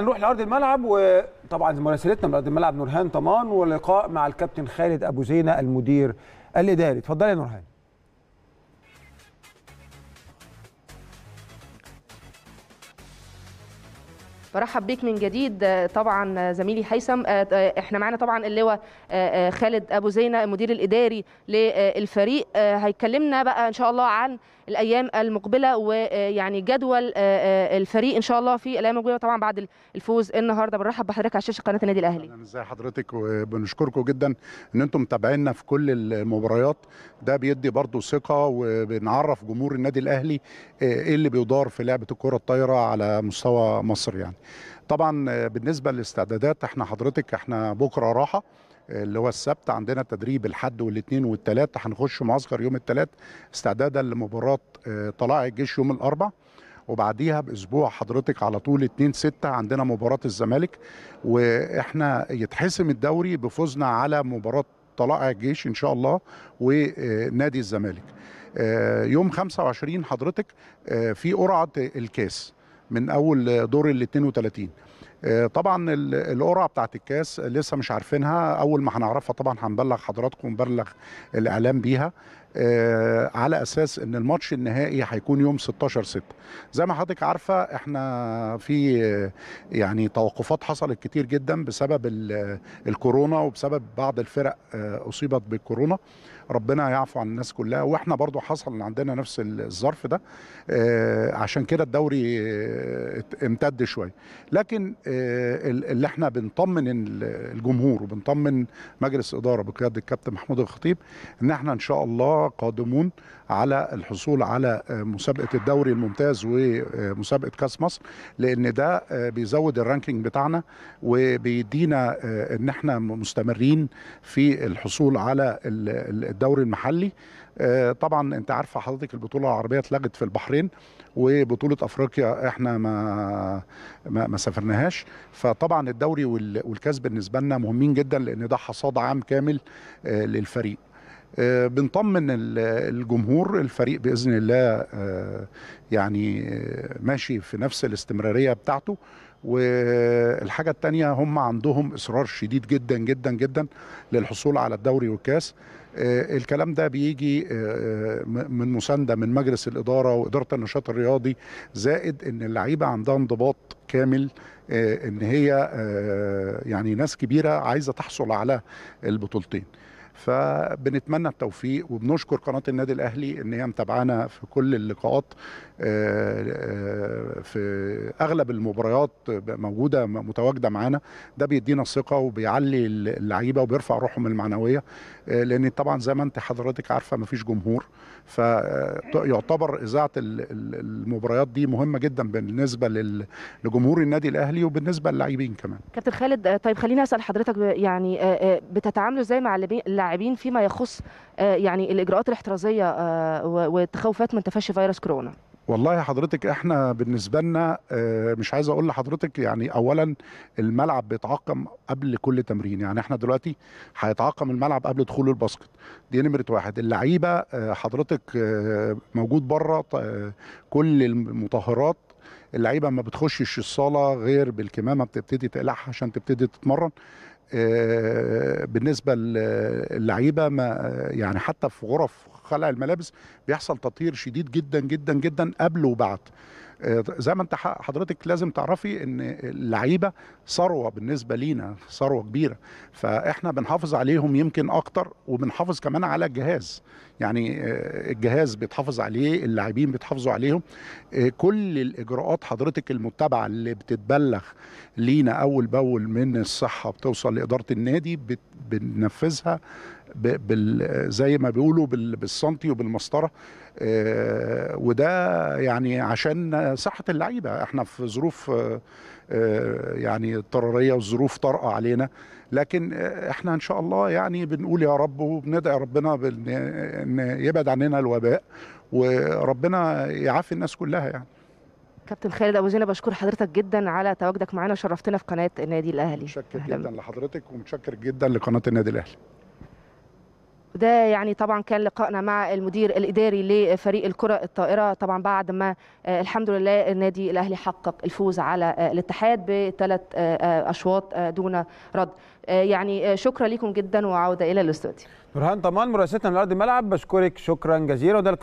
نروح لارض الملعب وطبعا مراسلتنا من ارض الملعب نورهان طمان ولقاء مع الكابتن خالد ابو زينه المدير الاداري اتفضلي يا نورهان برحب بيك من جديد آه، طبعا آه، زميلي هيثم آه، احنا معانا طبعا اللواء خالد ابو زينه المدير الاداري للفريق هيكلمنا بقى ان شاء الله عن الايام المقبله ويعني جدول الفريق ان شاء الله في الايام المقبله طبعا بعد الفوز النهارده بنرحب بحضرتك على شاشه قناه النادي الاهلي انا ازي حضرتك وبنشكركم جدا ان انتم متابعينا في كل المباريات ده بيدي برضو ثقه وبنعرف جمهور النادي الاهلي ايه اللي بيدار في لعبه الكره الطايره على مستوى مصر يعني طبعا آه، بالنسبه للاستعدادات احنا حضرتك احنا بكره راحه آه، اللي هو السبت عندنا تدريب الحد والاثنين والثلاث هنخش معسكر يوم الثلاث استعدادا لمباراه آه، طلائع الجيش يوم الاربع وبعديها باسبوع حضرتك على طول 2 6 عندنا مباراه الزمالك واحنا يتحسم الدوري بفوزنا على مباراه طلائع الجيش ان شاء الله ونادي الزمالك يوم 25 حضرتك في قرعه الكاس من اول دور ال 32 آه، طبعا القرعه بتاعت الكاس لسه مش عارفينها اول ما هنعرفها طبعا هنبلغ حضراتكم ونبلغ الاعلام بيها آه، على اساس ان الماتش النهائي هيكون يوم 16 6 زي ما حضرتك عارفه احنا في آه، يعني توقفات حصلت كتير جدا بسبب آه، الكورونا وبسبب بعض الفرق اصيبت بالكورونا ربنا يعفو عن الناس كلها واحنا برضو حصل عندنا نفس الظرف ده عشان كده الدوري امتد شويه لكن اللي احنا بنطمن الجمهور وبنطمن مجلس اداره بقياده الكابتن محمود الخطيب ان احنا ان شاء الله قادمون على الحصول على مسابقة الدوري الممتاز ومسابقة كاس مصر لأن ده بيزود الرانكينج بتاعنا وبيدينا إن احنا مستمرين في الحصول على الدوري المحلي طبعا انت عارفه حضرتك البطوله العربيه اتلغت في البحرين وبطوله افريقيا احنا ما ما, ما سافرناهاش فطبعا الدوري والكاس بالنسبه لنا مهمين جدا لان ده حصاد عام كامل آه، للفريق آه، بنطمن الجمهور الفريق باذن الله آه، يعني آه، ماشي في نفس الاستمراريه بتاعته والحاجة الثانيه هم عندهم إصرار شديد جدا جدا جدا للحصول على الدوري والكاس الكلام ده بيجي من مساندة من مجلس الإدارة وإدارة النشاط الرياضي زائد إن اللعيبة عندها انضباط كامل إن هي يعني ناس كبيرة عايزة تحصل على البطولتين فبنتمنى التوفيق وبنشكر قناه النادي الاهلي ان هي متابعانا في كل اللقاءات آه، آه، في اغلب المباريات موجوده متواجده معانا ده بيدينا ثقة وبيعلي اللعيبه وبيرفع روحهم المعنويه آه، لان طبعا زي ما انت حضرتك عارفه مفيش جمهور فيعتبر اذاعه المباريات دي مهمه جدا بالنسبه لجمهور النادي الاهلي وبالنسبه للاعبين كمان كابتن خالد طيب خليني اسال حضرتك يعني بتتعاملوا ازاي مع اللاعبين اللاعبين فيما يخص آه، يعني الاجراءات الاحترازيه آه، والتخوفات من تفشي فيروس كورونا والله حضرتك احنا بالنسبه لنا آه، مش عايز اقول لحضرتك يعني اولا الملعب بيتعقم قبل كل تمرين يعني احنا دلوقتي هيتعقم الملعب قبل دخول الباسكت دي نمره واحد اللعيبه حضرتك موجود بره كل المطهرات اللعيبه ما بتخشش الصاله غير بالكمامه بتبتدي تقلعها عشان تبتدي تتمرن آه، بالنسبه للعيبه ما يعني حتى في غرف خلع الملابس بيحصل تطهير شديد جدا جدا جدا قبل وبعد زي ما انت حضرتك لازم تعرفي ان اللعيبه ثروه بالنسبه لينا ثروه كبيره فاحنا بنحافظ عليهم يمكن اكتر وبنحافظ كمان على الجهاز يعني آه، الجهاز بيتحافظ عليه اللاعبين بيتحافظوا عليهم آه، كل الاجراءات حضرتك المتبعه اللي بتتبلغ لينا اول باول من الصحه بتوصل لاداره النادي بننفذها بال زي ما بيقولوا بالسنتي وبالمسطره آه، وده يعني عشان صحه اللعيبه احنا في ظروف آه، يعني اضطراريه وظروف طارئه علينا لكن آه، احنا ان شاء الله يعني بنقول يا رب وبندعي ربنا ان يبعد عننا الوباء وربنا يعافي الناس كلها يعني كابتن خالد ابو زينب بشكر حضرتك جدا على تواجدك معنا وشرفتنا في قناه النادي الاهلي متشكر جدا لحضرتك ومتشكر جدا لقناه النادي الاهلي وده يعني طبعا كان لقائنا مع المدير الاداري لفريق الكره الطائره طبعا بعد ما آه، الحمد لله النادي الاهلي حقق الفوز على آه، الاتحاد بثلاث آه، اشواط دون رد يعني شكرا لكم جدا وعوده الى الاستوديو برهان طمان مراسلتنا من ارض الملعب بشكرك شكرا جزيلا وده